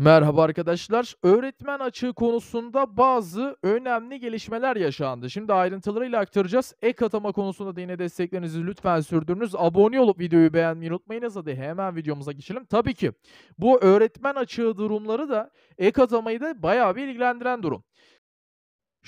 Merhaba arkadaşlar. Öğretmen açığı konusunda bazı önemli gelişmeler yaşandı. Şimdi ayrıntılarıyla aktaracağız. Ek atama konusunda da yine desteklerinizi lütfen sürdürünüz. Abone olup videoyu beğenmeyi unutmayınız. Hadi hemen videomuza geçelim. Tabii ki bu öğretmen açığı durumları da ek atamayı da bayağı bir ilgilendiren durum.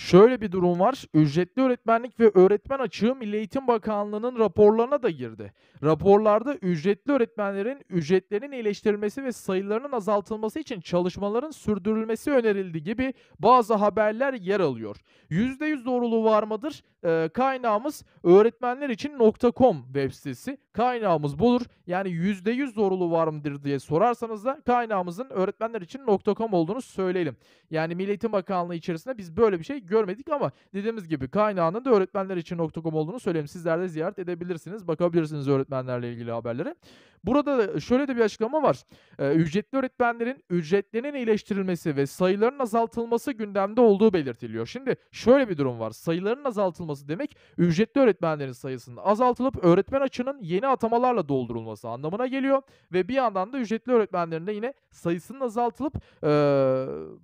Şöyle bir durum var. Ücretli öğretmenlik ve öğretmen açığı Milli Eğitim Bakanlığı'nın raporlarına da girdi. Raporlarda ücretli öğretmenlerin ücretlerinin iyileştirilmesi ve sayılarının azaltılması için çalışmaların sürdürülmesi önerildi gibi bazı haberler yer alıyor. %100 doğruluğu var mıdır? Ee, kaynağımız öğretmenler için .com web sitesi. Kaynağımız budur. Yani %100 doğruluğu var mıdır diye sorarsanız da kaynağımızın öğretmenler için .com olduğunu söyleyelim. Yani Milli Eğitim Bakanlığı içerisinde biz böyle bir şey görmedik ama dediğimiz gibi kaynağının da öğretmenler için olduğunu söyleyeyim. Sizler de ziyaret edebilirsiniz. Bakabilirsiniz öğretmenlerle ilgili haberlere. Burada şöyle de bir açıklama var. Ee, ücretli öğretmenlerin ücretlerinin iyileştirilmesi ve sayıların azaltılması gündemde olduğu belirtiliyor. Şimdi şöyle bir durum var. Sayıların azaltılması demek ücretli öğretmenlerin sayısının azaltılıp öğretmen açının yeni atamalarla doldurulması anlamına geliyor. Ve bir yandan da ücretli öğretmenlerin de yine sayısının azaltılıp e,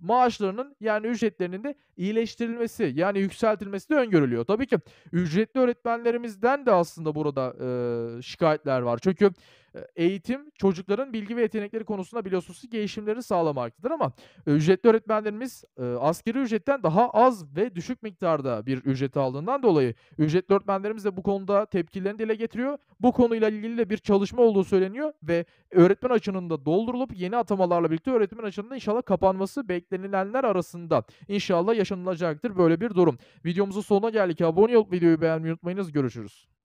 maaşlarının yani ücretlerinin de iyileştirilmesi yükseltilmesi yani yükseltilmesi de öngörülüyor. Tabii ki ücretli öğretmenlerimizden de aslında burada e, şikayetler var. Çünkü e, eğitim çocukların bilgi ve yetenekleri konusunda biliyorsunuz ki gelişimleri sağlamaktadır ama e, ücretli öğretmenlerimiz e, askeri ücretten daha az ve düşük miktarda bir ücret aldığından dolayı ücretli öğretmenlerimiz de bu konuda tepkilerini dile getiriyor. Bu konuyla ilgili de bir çalışma olduğu söyleniyor ve öğretmen açınında doldurulup yeni atamalarla birlikte öğretmen açınında inşallah kapanması beklenilenler arasında inşallah yaşanılacaktır böyle bir durum. Videomuzun sonuna geldik. Abone olup videoyu beğenmeyi unutmayınız. Görüşürüz.